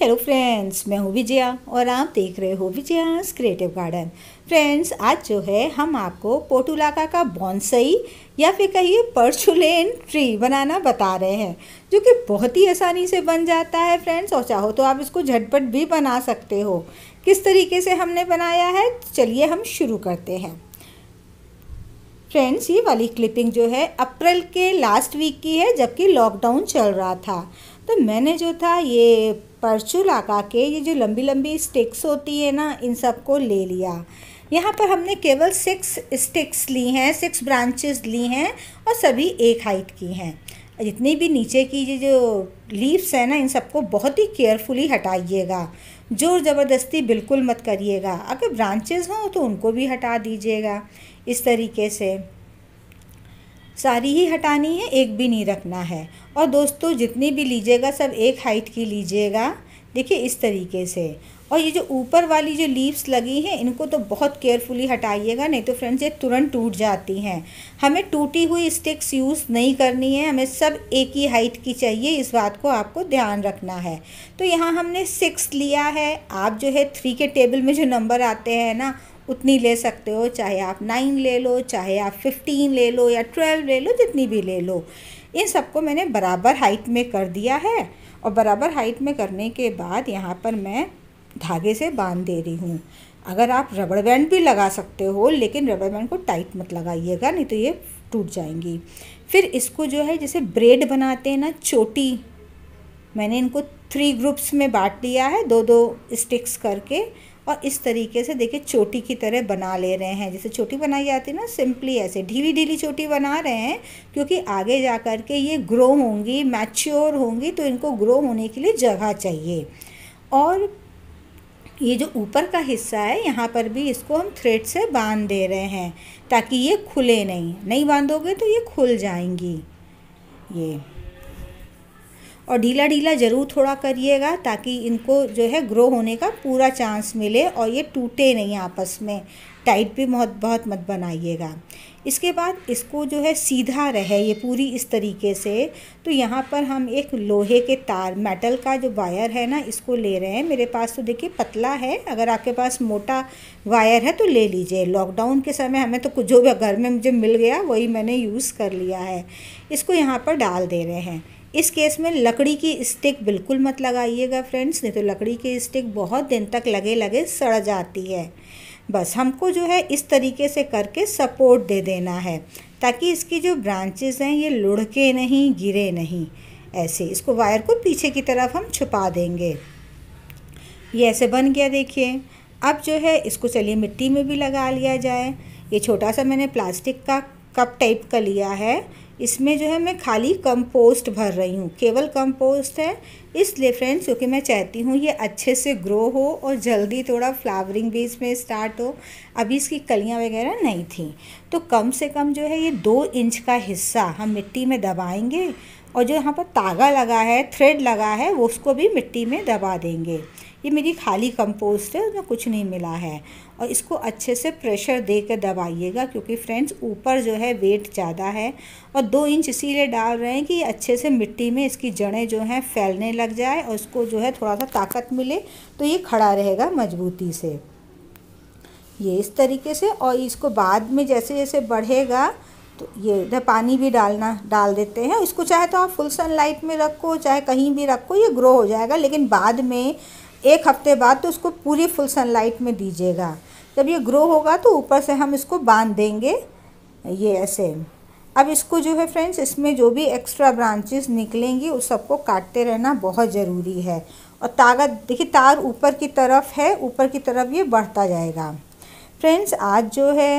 hello friends मैं हूँ विजया और आप देख रहे हो विजयास क्रिएटिव गार्डन फ्रेंड्स आज जो है हम आपको पोटुलाका का बॉन्सई या फिर कहिए परचुलेन ट्री बनाना बता रहे हैं जो कि बहुत ही आसानी से बन जाता है फ्रेंड्स और चाहो तो आप इसको झटपट भी बना सकते हो किस तरीके से हमने बनाया है चलिए हम शुरू करते हैं फ्रेंड्स ये वाली क्लिपिंग जो है अप्रैल के लास्ट वीक की है जबकि लॉकडाउन चल रहा था तो मैंने जो था ये परचू लगा के ये जो लंबी लंबी स्टिक्स होती है ना इन सबको ले लिया यहाँ पर हमने केवल सिक्स स्टिक्स ली हैं सिक्स ब्रांचेस ली हैं और सभी एक हाइट की हैं जितनी भी नीचे की ये जो लीव्स हैं ना इन सबको बहुत ही केयरफुली हटाइएगा जोर ज़बरदस्ती बिल्कुल मत करिएगा अगर ब्रांचेस हों तो उनको भी हटा दीजिएगा इस तरीके से सारी ही हटानी है एक भी नहीं रखना है और दोस्तों जितनी भी लीजिएगा सब एक हाइट की लीजिएगा देखिए इस तरीके से और ये जो ऊपर वाली जो लीव्स लगी हैं इनको तो बहुत केयरफुली हटाइएगा नहीं तो फ्रेंड्स ये तुरंत टूट जाती हैं हमें टूटी हुई स्टिक्स यूज़ नहीं करनी है हमें सब एक ही हाइट की चाहिए इस बात को आपको ध्यान रखना है तो यहाँ हमने सिक्स लिया है आप जो है थ्री के टेबल में जो नंबर आते हैं ना उतनी ले सकते हो चाहे आप नाइन ले लो चाहे आप फिफ्टीन ले लो या ट्वेल्व ले लो जितनी भी ले लो इन सबको मैंने बराबर हाइट में कर दिया है और बराबर हाइट में करने के बाद यहाँ पर मैं धागे से बांध दे रही हूँ अगर आप रबड़ बैंड भी लगा सकते हो लेकिन रबड़ बैंड को टाइट मत लगाइएगा नहीं तो ये टूट जाएंगी फिर इसको जो है जैसे ब्रेड बनाते हैं ना चोटी मैंने इनको थ्री ग्रुप्स में बांट दिया है दो दो स्टिक्स करके और इस तरीके से देखिए चोटी की तरह बना ले रहे हैं जैसे चोटी बनाई जाती है ना सिंपली ऐसे ढीली ढीली चोटी बना रहे हैं क्योंकि आगे जा कर के ये ग्रो होंगी मैच्योर होंगी तो इनको ग्रो होने के लिए जगह चाहिए और ये जो ऊपर का हिस्सा है यहाँ पर भी इसको हम थ्रेड से बांध दे रहे हैं ताकि ये खुले नहीं नहीं बांधोगे तो ये खुल जाएंगी ये और ढीला ढीला ज़रूर थोड़ा करिएगा ताकि इनको जो है ग्रो होने का पूरा चांस मिले और ये टूटे नहीं आपस में टाइट भी बहुत बहुत मत बनाइएगा इसके बाद इसको जो है सीधा रहे ये पूरी इस तरीके से तो यहाँ पर हम एक लोहे के तार मेटल का जो वायर है ना इसको ले रहे हैं मेरे पास तो देखिए पतला है अगर आपके पास मोटा वायर है तो ले लीजिए लॉकडाउन के समय हमें तो कुछ जो भी घर में मुझे मिल गया वही मैंने यूज़ कर लिया है इसको यहाँ पर डाल दे रहे हैं इस केस में लकड़ी की स्टिक बिल्कुल मत लगाइएगा फ्रेंड्स नहीं तो लकड़ी की स्टिक बहुत दिन तक लगे लगे सड़ जाती है बस हमको जो है इस तरीके से करके सपोर्ट दे देना है ताकि इसकी जो ब्रांचेस हैं ये लुढ़के नहीं गिरे नहीं ऐसे इसको वायर को पीछे की तरफ हम छुपा देंगे ये ऐसे बन गया देखिए अब जो है इसको चलिए मिट्टी में भी लगा लिया जाए ये छोटा सा मैंने प्लास्टिक का कप टाइप का लिया है इसमें जो है मैं खाली कंपोस्ट भर रही हूँ केवल कंपोस्ट है इसलिए फ्रेंड्स क्योंकि मैं चाहती हूँ ये अच्छे से ग्रो हो और जल्दी थोड़ा फ्लावरिंग भी इसमें स्टार्ट हो अभी इसकी कलियाँ वगैरह नहीं थी तो कम से कम जो है ये दो इंच का हिस्सा हम मिट्टी में दबाएंगे और जो यहाँ पर तागा लगा है थ्रेड लगा है वो उसको भी मिट्टी में दबा देंगे ये मेरी खाली कंपोस्ट है उसमें कुछ नहीं मिला है और इसको अच्छे से प्रेशर दे कर दबाइएगा क्योंकि फ्रेंड्स ऊपर जो है वेट ज़्यादा है और दो इंच इसीलिए डाल रहे हैं कि अच्छे से मिट्टी में इसकी जड़ें जो हैं फैलने लग जाए और इसको जो है थोड़ा सा ताकत मिले तो ये खड़ा रहेगा मजबूती से ये इस तरीके से और इसको बाद में जैसे जैसे बढ़ेगा तो ये इधर पानी भी डालना डाल देते हैं इसको चाहे तो आप फुल सनलाइट में रखो चाहे कहीं भी रखो ये ग्रो हो जाएगा लेकिन बाद में एक हफ्ते बाद तो उसको पूरी फुल सनलाइट में दीजिएगा जब ये ग्रो होगा तो ऊपर से हम इसको बांध देंगे ये ऐसे अब इसको जो है फ्रेंड्स इसमें जो भी एक्स्ट्रा ब्रांचेस निकलेंगी उस सबको काटते रहना बहुत ज़रूरी है और ताकत देखिए तार ऊपर की तरफ है ऊपर की तरफ ये बढ़ता जाएगा फ्रेंड्स आज जो है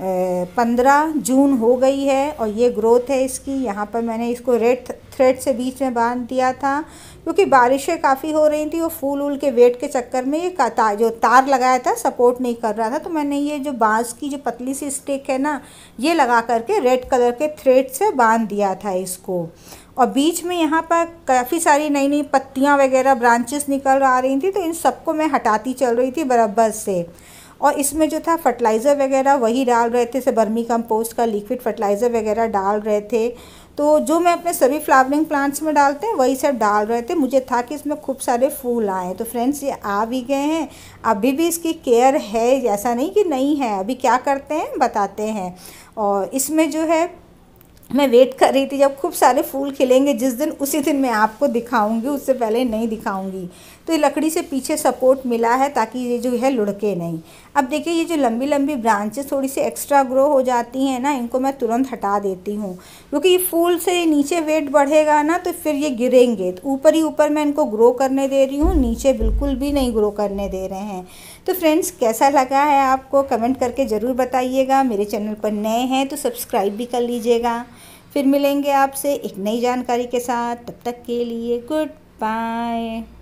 पंद्रह जून हो गई है और ये ग्रोथ है इसकी यहाँ पर मैंने इसको रेड थ्रेड से बीच में बांध दिया था क्योंकि बारिशें काफ़ी हो रही थी और फूल उल के वेट के चक्कर में ये का जो तार लगाया था सपोर्ट नहीं कर रहा था तो मैंने ये जो बांस की जो पतली सी स्टिक है ना ये लगा करके रेड कलर के थ्रेड से बांध दिया था इसको और बीच में यहाँ पर काफ़ी सारी नई नई पत्तियाँ वगैरह ब्रांचेस निकल आ रही थी तो इन सबको मैं हटाती चल रही थी बराबर से और इसमें जो था फर्टिलाइज़र वगैरह वही डाल रहे थे बर्मी कंपोस्ट का लिक्विड फर्टिलाइज़र वगैरह डाल रहे थे तो जो मैं अपने सभी फ्लावरिंग प्लांट्स में डालते हैं वही सब डाल रहे थे मुझे था कि इसमें खूब सारे फूल आए तो फ्रेंड्स ये आ भी गए हैं अभी भी इसकी केयर है ऐसा नहीं कि नहीं है अभी क्या करते हैं बताते हैं और इसमें जो है मैं वेट कर रही थी जब खूब सारे फूल खिलेंगे जिस दिन उसी दिन मैं आपको दिखाऊंगी उससे पहले नहीं दिखाऊंगी तो ये लकड़ी से पीछे सपोर्ट मिला है ताकि ये जो है लुढ़के नहीं अब देखिए ये जो लंबी लंबी ब्रांचेस थोड़ी सी एक्स्ट्रा ग्रो हो जाती हैं ना इनको मैं तुरंत हटा देती हूँ क्योंकि ये फूल से नीचे वेट बढ़ेगा ना तो फिर ये गिरेंगे तो ऊपर ही ऊपर मैं इनको ग्रो करने दे रही हूँ नीचे बिल्कुल भी नहीं ग्रो करने दे रहे हैं तो फ्रेंड्स कैसा लगा है आपको कमेंट करके ज़रूर बताइएगा मेरे चैनल पर नए हैं तो सब्सक्राइब भी कर लीजिएगा फिर मिलेंगे आपसे एक नई जानकारी के साथ तब तक के लिए गुड बाय